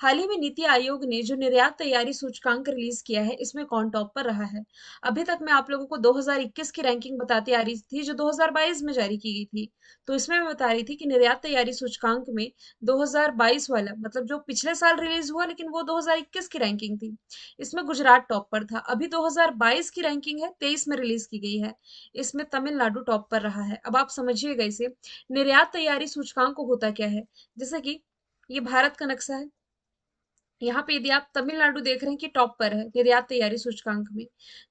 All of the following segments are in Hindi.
हाल ही में नीति आयोग ने जो निर्यात तैयारी सूचकांक रिलीज किया है इसमें कौन टॉप पर रहा है अभी तक मैं आप लोगों को 2021 की रैंकिंग बताती आ रही थी जो 2022 में जारी की गई थी तो इसमें मैं बता रही थी कि निर्यात तैयारी सूचकांक में 2022 वाला मतलब जो पिछले साल रिलीज हुआ लेकिन वो 2021 की रैंकिंग थी इसमें गुजरात टॉप पर था अभी 2022 की रैंकिंग है तेईस में रिलीज की गई है इसमें तमिलनाडु टॉप पर रहा है अब आप समझिएगा इसे निर्यात तैयारी सूचकांक को होता क्या है जैसे कि ये भारत का नक्शा है यहाँ पे यदि आप तमिलनाडु देख रहे हैं कि टॉप पर है निर्यात तैयारी सूचकांक में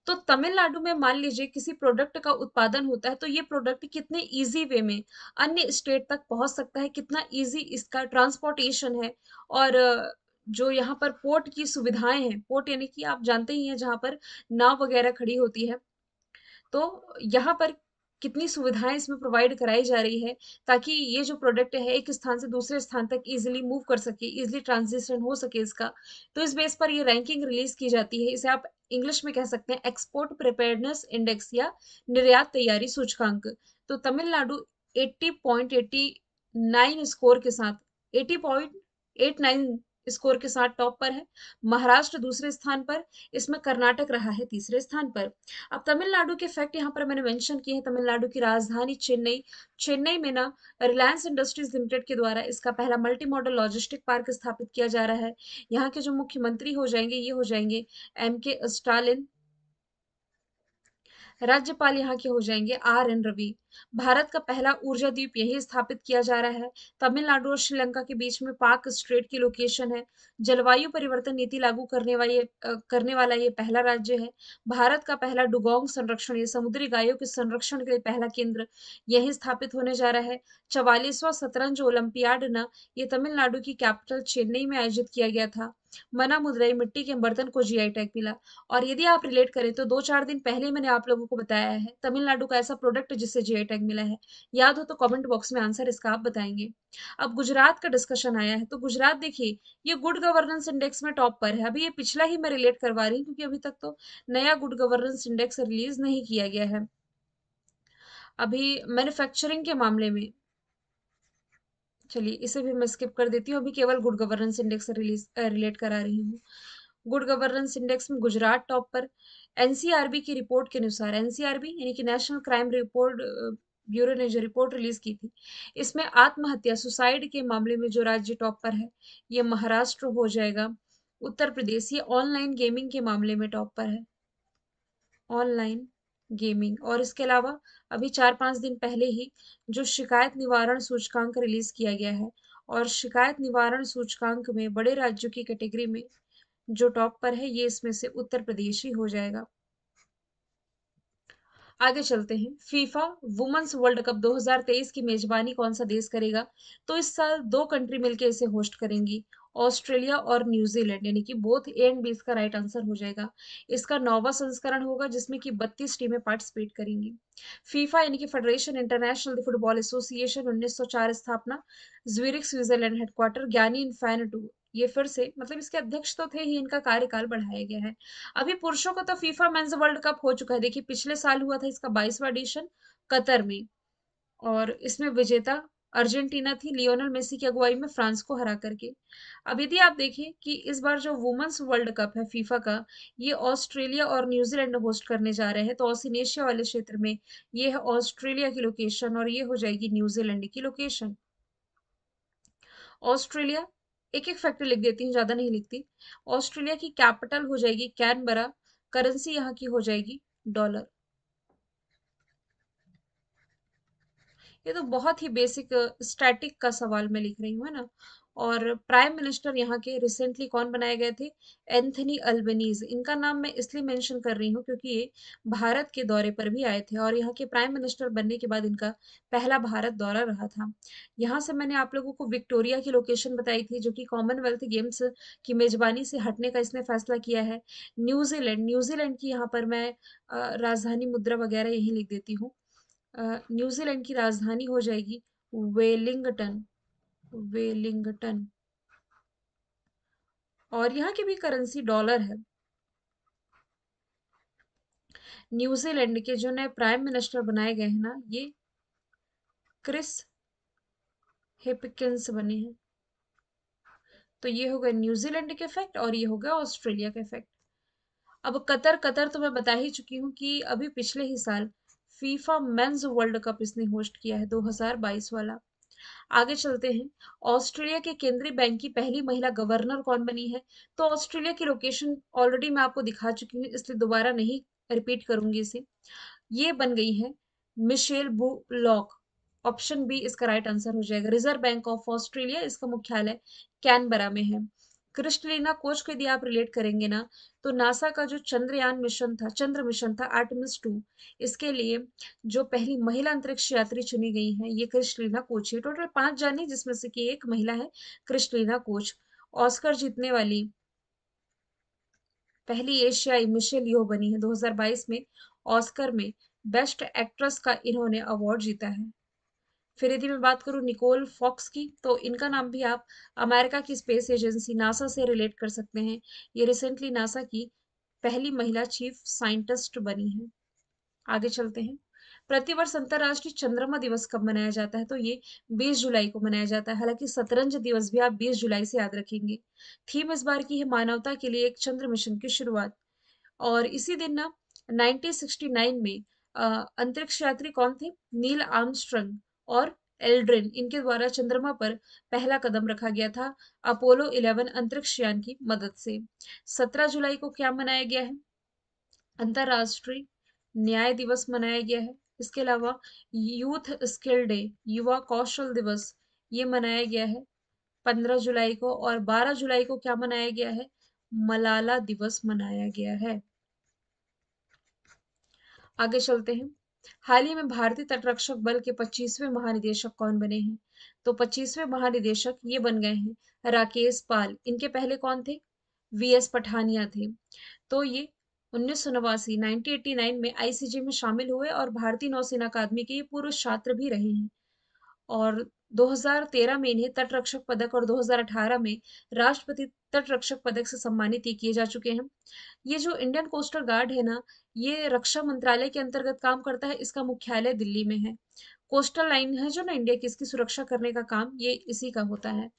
तो तमिलनाडु में मान लीजिए किसी प्रोडक्ट का उत्पादन होता है तो ये प्रोडक्ट कितने इजी वे में अन्य स्टेट तक पहुंच सकता है कितना इजी इसका ट्रांसपोर्टेशन है और जो यहाँ पर पोर्ट की सुविधाएं हैं पोर्ट यानी कि आप जानते ही हैं जहाँ पर नाव वगैरह खड़ी होती है तो यहाँ पर कितनी सुविधाएं इसमें प्रोवाइड कराई जा रही है ताकि ये जो प्रोडक्ट है एक स्थान से दूसरे स्थान तक इजिली मूव कर सके इजिली ट्रांजिशन हो सके इसका तो इस बेस पर ये रैंकिंग रिलीज की जाती है इसे आप इंग्लिश में कह सकते हैं एक्सपोर्ट प्रिपेयरनेस इंडेक्स या निर्यात तैयारी सूचकांक तो तमिलनाडु 80.89 स्कोर के साथ 80.89 स्कोर के साथ टॉप पर है महाराष्ट्र दूसरे स्थान पर इसमें कर्नाटक रहा है तीसरे स्थान पर अब तमिलनाडु के फैक्ट यहाँ पर मैंने मेंशन किए हैं तमिलनाडु की राजधानी चेन्नई चेन्नई में ना रिलायंस इंडस्ट्रीज लिमिटेड के द्वारा इसका पहला मल्टी मॉडल लॉजिस्टिक पार्क स्थापित किया जा रहा है यहाँ के जो मुख्यमंत्री हो जाएंगे ये हो जाएंगे एम के स्टालिन राज्यपाल यहाँ के हो जाएंगे आर एन रवि भारत का पहला ऊर्जा द्वीप यही स्थापित किया जा रहा है तमिलनाडु और श्रीलंका के बीच में पाक स्ट्रेट की लोकेशन है जलवायु परिवर्तन नीति लागू करने वाले करने वाला ये पहला राज्य है भारत का पहला डुगोंग संरक्षण ये समुद्री गायों के संरक्षण के लिए पहला केंद्र यही स्थापित होने जा रहा है चवालीसवा शतरंज ओलंपियाड न ये तमिलनाडु की कैपिटल चेन्नई में आयोजित किया गया था मना मुदराई मिट्टी के बर्तन को जीआई टैग मिला और यदि आप रिलेट करें तो दो चार दिन पहले मैंने आप लोगों को बताया है तमिलनाडु का ऐसा प्रोडक्ट जिससे जीआई टैग मिला है याद हो तो कमेंट बॉक्स में आंसर इसका आप बताएंगे अब गुजरात का डिस्कशन आया है तो गुजरात देखिए ये गुड गवर्नेंस इंडेक्स में टॉप पर है अभी ये पिछला ही मैं रिलेट करवा रही हूँ क्योंकि अभी तक तो नया गुड गवर्नेंस इंडेक्स रिलीज नहीं किया गया है अभी मैन्युफैक्चरिंग के मामले में चलिए इसे भी मैं स्किप कर देती हूँ अभी केवल गुड गवर्नेंस इंडेक्स से रिलीज रिलेट करा रही हूँ गुड गवर्नेंस इंडेक्स में गुजरात टॉप पर एनसीआरबी की रिपोर्ट के अनुसार एनसीआरबी यानी कि नेशनल क्राइम रिपोर्ट ब्यूरो ने जो रिपोर्ट रिलीज की थी इसमें आत्महत्या सुसाइड के मामले में जो राज्य टॉप पर है ये महाराष्ट्र हो जाएगा उत्तर प्रदेश ये ऑनलाइन गेमिंग के मामले में टॉप पर है ऑनलाइन गेमिंग और इसके अलावा अभी चार पाँच दिन पहले ही जो शिकायत निवारण सूचकांक रिलीज़ किया गया है और शिकायत निवारण सूचकांक में बड़े राज्यों की कैटेगरी में जो टॉप पर है ये इसमें से उत्तर प्रदेश ही हो जाएगा आगे चलते हैं फीफा वुमेन्स वर्ल्ड कप 2023 की मेजबानी कौन सा देश करेगा तो इस साल दो कंट्री मिलकर इसे होस्ट करेंगी ऑस्ट्रेलिया और न्यूजीलैंड यानी कि बोथ ए एंड बी इसका राइट आंसर हो जाएगा इसका नौवा संस्करण होगा जिसमें कि बत्तीस टीमें पार्टिसिपेट करेंगी फीफा यानी कि फेडरेशन इंटरनेशनल फुटबॉल एसोसिएशन 1904 स्थापना ज्यूरिक स्विट्जरलैंड हेडक्वार्टर ज्ञानी इन्फेनिटू ये फिर से मतलब इसके अध्यक्ष तो थे ही इनका कार्यकाल बढ़ाया गया है अभी पुरुषों का तो फीफा मेन्स वर्ल्ड कप हो चुका है देखिए पिछले साल हुआ था इसका बाईसवा एडिशन कतर में और इसमें विजेता अर्जेंटीना थी लियोनल मेसी की अगुवाई में फ्रांस को हरा करके अब यदि आप देखें कि इस बार जो वुमेन्स वर्ल्ड कप है फीफा का ये ऑस्ट्रेलिया और न्यूजीलैंड होस्ट करने जा रहे हैं तो ऑसिनेशिया वाले क्षेत्र में ये है ऑस्ट्रेलिया की लोकेशन और ये हो जाएगी न्यूजीलैंड की लोकेशन ऑस्ट्रेलिया एक एक फैक्टर लिख देती हूँ ज्यादा नहीं लिखती ऑस्ट्रेलिया की कैपिटल हो जाएगी कैनबरा करेंसी यहाँ की हो जाएगी डॉलर ये तो बहुत ही बेसिक स्टैटिक का सवाल मैं लिख रही हूँ है ना और प्राइम मिनिस्टर यहाँ के रिसेंटली कौन बनाए गए थे एंथनी अल्बनीज इनका नाम मैं इसलिए मेंशन कर रही हूँ क्योंकि ये भारत के दौरे पर भी आए थे और यहाँ के प्राइम मिनिस्टर बनने के बाद इनका पहला भारत दौरा रहा था यहाँ से मैंने आप लोगों को विक्टोरिया की लोकेशन बताई थी जो कि कॉमनवेल्थ गेम्स की मेजबानी से हटने का इसने फैसला किया है न्यूजीलैंड न्यूजीलैंड की यहाँ पर मैं राजधानी मुद्रा वगैरह यही लिख देती हूँ न्यूजीलैंड की राजधानी हो जाएगी वेलिंगटन वेलिंगटन और यहाँ की भी करेंसी डॉलर है न्यूजीलैंड के जो नए प्राइम मिनिस्टर बनाए गए हैं ना ये क्रिस हेपिकिंस बने हैं तो ये हो गए न्यूजीलैंड के इफेक्ट और ये हो गया ऑस्ट्रेलिया के इफेक्ट अब कतर कतर तो मैं बता ही चुकी हूँ कि अभी पिछले ही साल फीफा मेंस वर्ल्ड कप इसने होस्ट किया है 2022 वाला आगे चलते हैं ऑस्ट्रेलिया के केंद्रीय बैंक की पहली महिला गवर्नर कौन बनी है तो ऑस्ट्रेलिया की लोकेशन ऑलरेडी मैं आपको दिखा चुकी हूँ इसलिए दोबारा नहीं रिपीट करूंगी इसे ये बन गई है मिशेल लॉक ऑप्शन बी इसका राइट आंसर हो जाएगा रिजर्व बैंक ऑफ ऑस्ट्रेलिया इसका मुख्यालय कैनबरा में है कृष्ण लीला कोच को यदि आप रिलेट करेंगे ना तो नासा का जो चंद्रयान मिशन था चंद्र मिशन था आर्टमिस टू इसके लिए जो पहली महिला अंतरिक्ष यात्री चुनी गई है ये कृष्ण लीला कोच है टोटल पांच जानी जिसमें से कि एक महिला है कृष्ण लीला कोच ऑस्कर जीतने वाली पहली एशियाई मिशेल यो बनी है 2022 में ऑस्कर में बेस्ट एक्ट्रेस का इन्होंने अवार्ड जीता है फिर यदि मैं बात करूँ निकोल फॉक्स की तो इनका नाम भी आप अमेरिका की स्पेस एजेंसी नासा से रिलेट कर सकते हैं ये रिसेंटली नासा की पहली महिला चीफ साइंटिस्ट बनी है आगे चलते हैं प्रतिवर्ष अंतर्राष्ट्रीय चंद्रमा दिवस कब मनाया जाता है तो ये 20 जुलाई को मनाया जाता है हालांकि शतरंज दिवस भी आप 20 जुलाई से याद रखेंगे थीम इस बार की है मानवता के लिए एक चंद्र मिशन की शुरुआत और इसी दिन ना 1969 में अंतरिक्ष यात्री कौन थे नील आर्मस्ट्रंग और एल्ड्रिन इनके द्वारा चंद्रमा पर पहला कदम रखा गया था अपोलो 11 अंतरिक्ष यान की मदद से 17 जुलाई को क्या मनाया गया है अंतरराष्ट्रीय न्याय दिवस मनाया गया है इसके अलावा यूथ स्किल डे युवा कौशल दिवस ये मनाया गया है 15 जुलाई को और 12 जुलाई को क्या मनाया गया है मलाला दिवस मनाया गया है आगे चलते हैं हाल ही में भारतीय तटरक्षक बल के 25वें महानिदेशक कौन बने हैं तो 25वें महानिदेशक ये बन गए हैं राकेश पाल इनके पहले कौन थे वी एस पठानिया थे तो ये उन्नीस सौ नवासी में आईसीजी में शामिल हुए और भारतीय नौसेना अकादमी के ये पूर्व छात्र भी रहे हैं और 2013 में इन्हें तटरक्षक पदक और 2018 में राष्ट्रपति तटरक्षक पदक से सम्मानित ये किए जा चुके हैं ये जो इंडियन कोस्टल गार्ड है ना ये रक्षा मंत्रालय के अंतर्गत काम करता है इसका मुख्यालय दिल्ली में है कोस्टल लाइन है जो ना इंडिया की इसकी सुरक्षा करने का काम ये इसी का होता है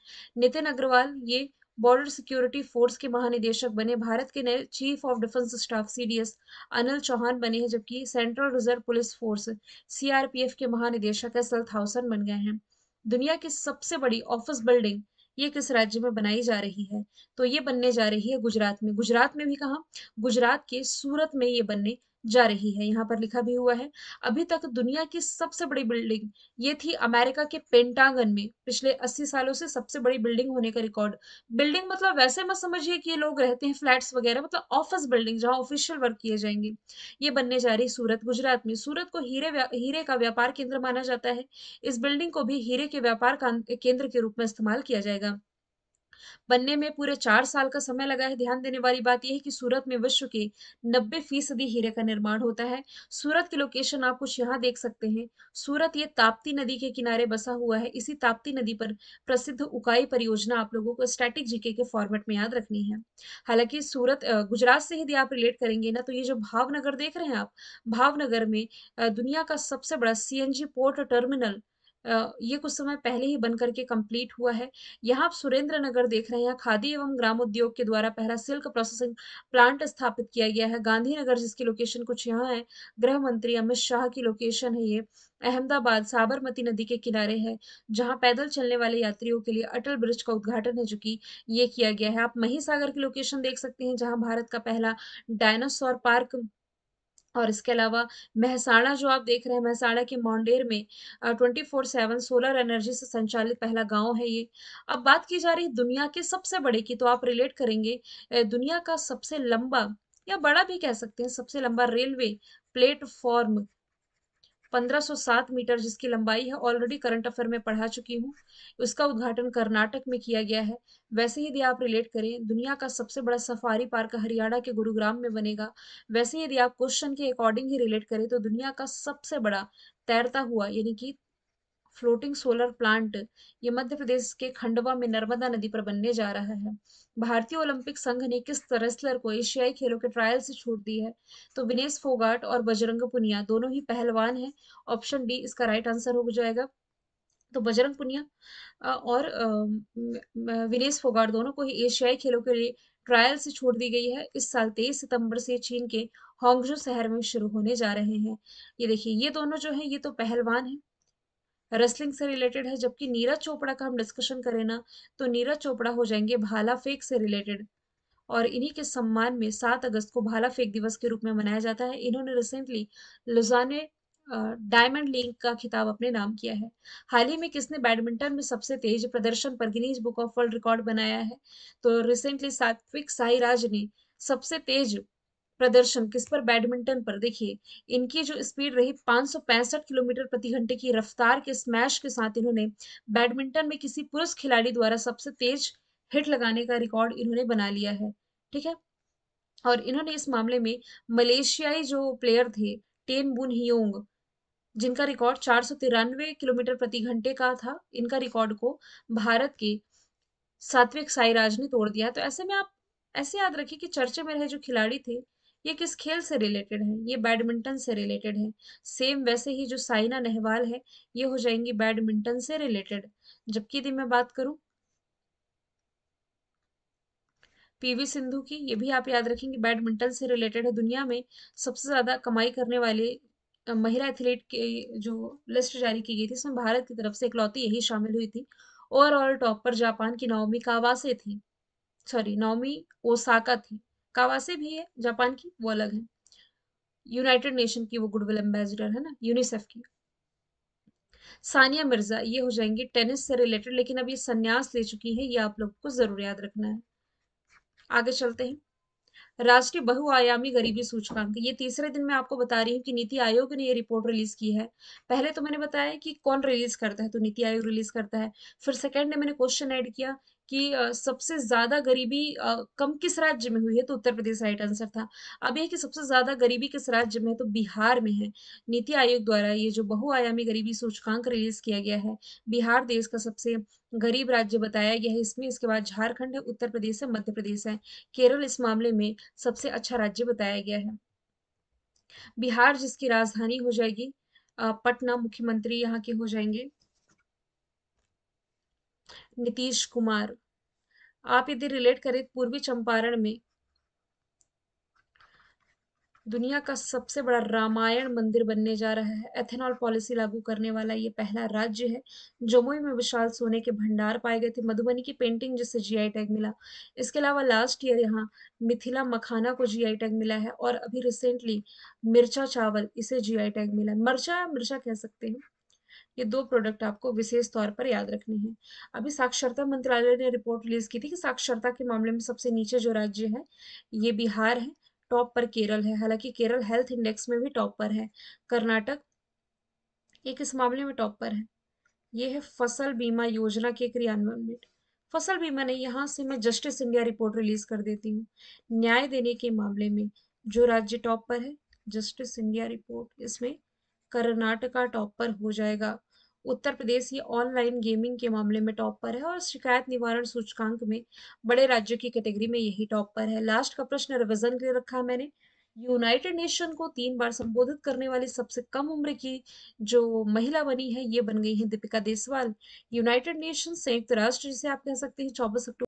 नितिन अग्रवाल ये बॉर्डर सिक्योरिटी फोर्स के महानिदेशक बने भारत के नए chief of defence staff CDS Anil Chauhan बने हैं जबकि central reserve police force CRPF के महानिदेशक एस एल थाउसन बन गए हैं दुनिया की सबसे बड़ी ऑफिस बिल्डिंग ये किस राज्य में बनाई जा रही है तो ये बनने जा रही है गुजरात में गुजरात में भी कहा गुजरात के सूरत में ये बनने जा रही है यहाँ पर लिखा भी हुआ है अभी तक दुनिया की सबसे बड़ी बिल्डिंग ये थी अमेरिका के पेंटागन में पिछले 80 सालों से सबसे बड़ी बिल्डिंग होने का रिकॉर्ड बिल्डिंग मतलब वैसे मत समझिए कि ये लोग रहते हैं फ्लैट्स वगैरह मतलब ऑफिस बिल्डिंग जहाँ ऑफिशियल वर्क किए जाएंगे ये बनने जा रही सूरत गुजरात में सूरत को हीरे हीरे का व्यापार केंद्र माना जाता है इस बिल्डिंग को भी हीरे के व्यापार केंद्र के रूप में इस्तेमाल किया जाएगा बनने में पूरे चार साल का समय लगा है ध्यान देने वाली बात यह है कि सूरत में विश्व के नब्बे फीसदी हीरे का निर्माण होता है सूरत की लोकेशन आप कुछ यहाँ देख सकते हैं सूरत ये ताप्ती नदी के किनारे बसा हुआ है इसी ताप्ती नदी पर प्रसिद्ध उकाई परियोजना आप लोगों को स्टैटिक जीके के फॉर्मेट में याद रखनी है हालांकि सूरत गुजरात से यदि आप रिलेट करेंगे ना तो ये जो भावनगर देख रहे हैं आप भावनगर में दुनिया का सबसे बड़ा सी पोर्ट टर्मिनल ये कुछ समय पहले ही बन करके कंप्लीट हुआ है यहाँ आप सुरेंद्र नगर देख रहे हैं खादी एवं ग्राम उद्योग के द्वारा पहला सिल्क प्रोसेसिंग प्लांट स्थापित किया गया है गांधीनगर जिसकी लोकेशन कुछ यहाँ है गृह मंत्री अमित शाह की लोकेशन है ये अहमदाबाद साबरमती नदी के किनारे है जहां पैदल चलने वाले यात्रियों के लिए अटल ब्रिज का उद्घाटन है जो कि ये किया गया है आप महीसागर की लोकेशन देख सकते हैं जहाँ भारत का पहला डायनासोर पार्क और इसके अलावा महसाणा जो आप देख रहे हैं महसाणा के मौंडेर में twenty four seven solar energy से संचालित पहला गांव है ये अब बात की जा रही है दुनिया के सबसे बड़े की तो आप रिलेट करेंगे दुनिया का सबसे लंबा या बड़ा भी कह सकते हैं सबसे लंबा रेलवे प्लेटफॉर्म 1507 मीटर जिसकी लंबाई है ऑलरेडी करंट अफेयर में पढ़ा चुकी हूँ उसका उद्घाटन कर्नाटक में किया गया है वैसे ही यदि आप रिलेट करें दुनिया का सबसे बड़ा सफारी पार्क हरियाणा के गुरुग्राम में बनेगा वैसे यदि आप क्वेश्चन के अकॉर्डिंग ही रिलेट करें तो दुनिया का सबसे बड़ा तैरता हुआ यानी कि फ्लोटिंग सोलर प्लांट ये मध्य प्रदेश के खंडवा में नर्मदा नदी पर बनने जा रहा है भारतीय ओलंपिक संघ ने किस रेस्लर को एशियाई खेलों के ट्रायल से छूट दी है तो विनेश फोगाट और बजरंग पुनिया दोनों ही पहलवान हैं ऑप्शन डी इसका राइट आंसर हो जाएगा तो बजरंग पुनिया और विनेश फोगाट दोनों को ही एशियाई खेलों के लिए ट्रायल से छूट दी गई है इस साल तेईस सितंबर से चीन के होंगजो शहर में शुरू होने जा रहे हैं ये देखिए ये दोनों जो है ये तो पहलवान है रेसलिंग से रिलेटेड है जबकि नीरज चोपड़ा का हम डिस्कशन करें ना तो नीरज चोपड़ा हो जाएंगे भाला फेंक से रिलेटेड और इन्हीं के सम्मान में सात अगस्त को भाला फेंक दिवस के रूप में मनाया जाता है इन्होंने रिसेंटली लुजाने डायमंड लीग का खिताब अपने नाम किया है हाल ही में किसने बैडमिंटन में सबसे तेज प्रदर्शन पर Guinness book of world record बनाया है तो रिसेंटली सात्विक साईराज ने सबसे तेज प्रदर्शन किस पर बैडमिंटन पर देखिए इनकी जो स्पीड रही पांच किलोमीटर प्रति घंटे की रफ्तार के स्मैश के साथ इन्होंने बैडमिंटन में किसी पुरुष खिलाड़ी द्वारा सबसे तेज हिट लगाने का रिकॉर्ड इन्होंने बना लिया है ठीक है और इन्होंने इस मामले में मलेशियाई जो प्लेयर थे टेन बुन हियोंग जिनका रिकॉर्ड चार किलोमीटर प्रति घंटे का था इनका रिकॉर्ड को भारत के सात्विक साईराज ने तोड़ दिया तो ऐसे में आप ऐसे याद रखिए कि चर्चे में रहे जो खिलाड़ी थे ये किस खेल से रिलेटेड है ये बैडमिंटन से रिलेटेड है सेम वैसे ही जो साइना नेहवाल है ये हो जाएंगी बैडमिंटन से रिलेटेड जबकि यदि मैं बात करूं पीवी सिंधु की ये भी आप याद रखेंगे बैडमिंटन से रिलेटेड है दुनिया में सबसे ज्यादा कमाई करने वाले महिला एथलीट की जो लिस्ट जारी की गई थी इसमें भारत की तरफ से इकलौती यही शामिल हुई थी ओवरऑल टॉप पर जापान की नौमी कावासे थी सॉरी नौमी ओसाका थी कावासे भी है जापान की वो अलग है यूनाइटेड नेशन की वो गुडविल एम्बेसडर है ना यूनिसेफ की सानिया मिर्जा ये हो जाएंगे टेनिस से रिलेटेड लेकिन अब ये संन्यास ले चुकी है ये आप लोग को जरूर याद रखना है आगे चलते हैं राष्ट्रीय बहुआयामी गरीबी सूचकांक ये तीसरे दिन मैं आपको बता रही हूँ कि नीति आयोग ने ये रिपोर्ट रिलीज की है पहले तो मैंने बताया कि कौन रिलीज करता है तो नीति आयोग रिलीज करता है फिर सेकंड डे मैंने क्वेश्चन ऐड किया कि सबसे ज्यादा गरीबी कम किस राज्य में हुई है तो उत्तर प्रदेश राइट आंसर था अब यह कि सबसे ज्यादा गरीबी किस राज्य में है तो बिहार में है नीति आयोग द्वारा ये जो बहुआयामी गरीबी सूचकांक रिलीज किया गया है बिहार देश का सबसे गरीब राज्य बताया गया है इसमें इसके बाद झारखंड है उत्तर प्रदेश है मध्य प्रदेश है केरल इस मामले में सबसे अच्छा राज्य बताया गया है बिहार जिसकी राजधानी हो जाएगी पटना मुख्यमंत्री यहाँ के हो जाएंगे नीतीश कुमार आप यदि रिलेट करें पूर्वी चंपारण में दुनिया का सबसे बड़ा रामायण मंदिर बनने जा रहा है एथेनॉल पॉलिसी लागू करने वाला ये पहला राज्य है जमुई में विशाल सोने के भंडार पाए गए थे मधुबनी की पेंटिंग जिससे जीआई टैग मिला इसके अलावा लास्ट ईयर यहाँ मिथिला मखाना को जीआई टैग मिला है और अभी रिसेंटली मिर्चा चावल इसे जीआई टैग मिला मिर्चा मिर्चा कह सकते हैं ये दो प्रोडक्ट आपको विशेष तौर पर याद रखने हैं अभी साक्षरता मंत्रालय ने रिपोर्ट रिलीज की थी कि साक्षरता के मामले में सबसे नीचे जो राज्य है ये बिहार है टॉप पर केरल है हालांकि केरल हेल्थ इंडेक्स में भी टॉप पर है कर्नाटक एक इस मामले में टॉप पर है ये है फसल बीमा योजना के क्रियान्वयन में फसल बीमा नहीं यहाँ से मैं जस्टिस इंडिया रिपोर्ट रिलीज कर देती हूँ न्याय देने के मामले में जो राज्य टॉप पर है जस्टिस इंडिया रिपोर्ट इसमें कर्नाटका टॉप पर हो जाएगा उत्तर प्रदेश ये ऑनलाइन गेमिंग के मामले में टॉप पर है और शिकायत निवारण सूचकांक में बड़े राज्यों की कैटेगरी में यही टॉप पर है लास्ट का प्रश्न रिविजन के लिए रखा है मैंने यूनाइटेड नेशन को तीन बार संबोधित करने वाली सबसे कम उम्र की जो महिला बनी है ये बन गई है दीपिका देसवाल यूनाइटेड नेशन संयुक्त राष्ट्र जिसे आप कह सकते हैं चौबीस अक्टूबर